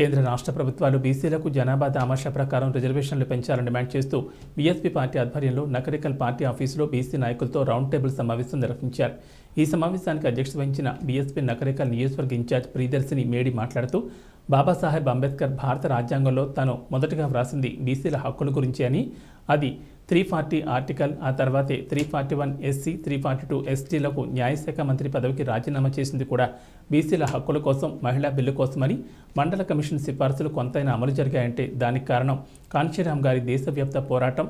కేంద్ర రాష్ట్ర ప్రభుత్వాలు బీసీలకు జనాభా తామాష ప్రకారం రిజర్వేషన్లు పెంచాలని డిమాండ్ చేస్తూ బీఎస్పీ పార్టీ ఆధ్వర్యంలో నకరికల్ పార్టీ ఆఫీసులో బీసీ నాయకులతో రౌండ్ టేబుల్ సమావేశం నిర్వహించారు ఈ సమావేశానికి అధ్యక్షత వహించిన బీఎస్పీ నకరికల్ నియోజకవర్గ ఇన్ఛార్జ్ ప్రియదర్శిని మేడి మాట్లాడుతూ బాబాసాహెబ్ అంబేద్కర్ భారత రాజ్యాంగంలో తాను మొదటగా వ్రాసింది బీసీల హక్కుల గురించి అని అది త్రీ ఫార్టీ ఆర్టికల్ ఆ తర్వాతే three forty one SC three forty two ఎస్టీలకు న్యాయశాఖ మంత్రి పదవికి రాజీనామా చేసింది కూడా బీసీల హక్కుల కోసం మహిళా బిల్లు కోసమని మండల కమిషన్ సిఫార్సులు కొంతైనా అమలు జరిగాయంటే దానికి కారణం కాంచీరామ్ గారి దేశవ్యాప్త పోరాటం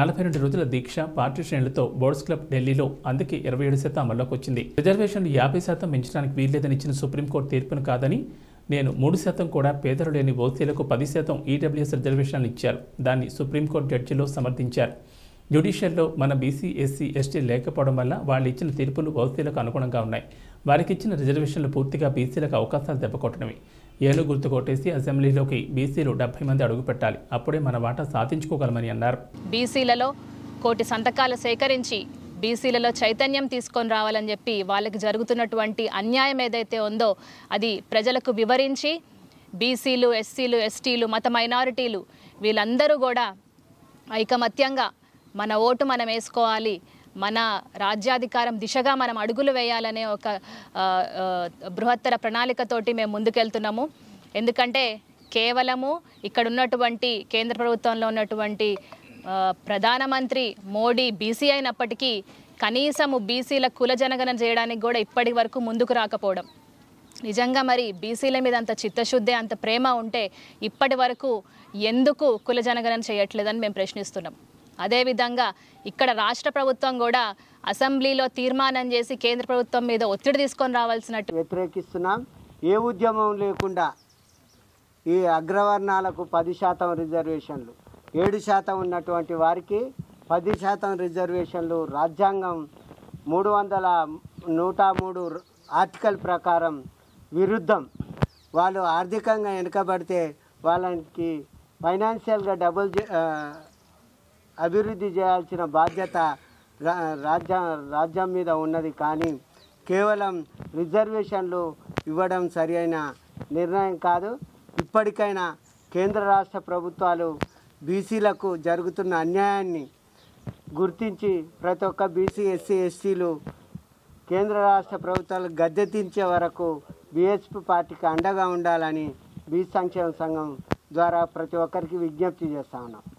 నలభై రెండు రోజుల దీక్ష పార్టీ శ్రేణులతో బోర్డ్స్ క్లబ్ ఢిల్లీలో అందుకే ఇరవై ఏడు శాతం అమల్లోకి వచ్చింది రిజర్వేషన్లు యాభై శాతం పెంచడానికి వీల్లేదని ఇచ్చిన సుప్రీంకోర్టు తీర్పును కాదని నేను మూడు శాతం కూడా పేదలు లేని ఓసీలకు పది శాతం ఈడబ్ల్యూఎస్ రిజర్వేషన్ ఇచ్చారు దాన్ని సుప్రీంకోర్టు జడ్జిలో సమర్థించారు జ్యుడిషియల్లో మన బీసీ ఎస్సీ ఎస్టీ లేకపోవడం వల్ల వాళ్ళు ఇచ్చిన తీర్పులు ఓసీలకు అనుగుణంగా ఉన్నాయి వారికి ఇచ్చిన రిజర్వేషన్లు పూర్తిగా బీసీలకు అవకాశాలు దెబ్బకొట్టడమే ఏలు గుర్తు కొట్టేసి అసెంబ్లీలోకి బీసీలు డెబ్బై మంది అడుగు పెట్టాలి అప్పుడే మన వాటా సాధించుకోగలమని అన్నారు బీసీలలో కోటి సంతకాలు సేకరించి బీసీలలో చైతన్యం తీసుకొని రావాలని చెప్పి వాళ్ళకి జరుగుతున్నటువంటి అన్యాయం ఏదైతే ఉందో అది ప్రజలకు వివరించి బీసీలు ఎస్సీలు ఎస్టీలు మత మైనారిటీలు వీళ్ళందరూ కూడా ఐకమత్యంగా మన ఓటు మనం వేసుకోవాలి మన రాజ్యాధికారం దిశగా మనం అడుగులు వేయాలనే ఒక బృహత్తర ప్రణాళికతోటి మేము ముందుకెళ్తున్నాము ఎందుకంటే కేవలము ఇక్కడ ఉన్నటువంటి కేంద్ర ప్రభుత్వంలో ఉన్నటువంటి ప్రధానమంత్రి మోడీ బీసీ అయినప్పటికీ కనీసము బీసీల కుల జనగణన చేయడానికి కూడా ఇప్పటి వరకు ముందుకు రాకపోవడం నిజంగా మరి బీసీల మీద అంత చిత్తశుద్ధి అంత ప్రేమ ఉంటే ఇప్పటి వరకు ఎందుకు కుల జనగణన చేయట్లేదని మేము ప్రశ్నిస్తున్నాం అదేవిధంగా ఇక్కడ రాష్ట్ర ప్రభుత్వం కూడా అసెంబ్లీలో తీర్మానం చేసి కేంద్ర ప్రభుత్వం మీద ఒత్తిడి తీసుకొని రావాల్సినట్టు వ్యతిరేకిస్తున్నాం ఏ ఉద్యమం లేకుండా ఈ అగ్రవర్ణాలకు పది శాతం రిజర్వేషన్లు ఏడు శాతం ఉన్నటువంటి వారికి పది శాతం రిజర్వేషన్లు రాజ్యాంగం మూడు వందల నూట మూడు ఆర్టికల్ ప్రకారం విరుద్ధం వాళ్ళు ఆర్థికంగా వెనుకబడితే వాళ్ళకి ఫైనాన్షియల్గా డబుల్ అభివృద్ధి చేయాల్సిన బాధ్యత రాజ్య రాజ్యం మీద ఉన్నది కానీ కేవలం రిజర్వేషన్లు ఇవ్వడం సరైన నిర్ణయం కాదు ఇప్పటికైనా కేంద్ర రాష్ట్ర ప్రభుత్వాలు బీసీలకు జరుగుతున్న అన్యాయాన్ని గుర్తించి ప్రతి ఒక్క బీసీ ఎస్సీ ఎస్సీలు కేంద్ర రాష్ట్ర ప్రభుత్వాలు గద్దెతించే వరకు బీఎస్పీ పార్టీకి అండగా ఉండాలని బీసీ సంక్షేమ సంఘం ద్వారా ప్రతి ఒక్కరికి విజ్ఞప్తి చేస్తా ఉన్నాం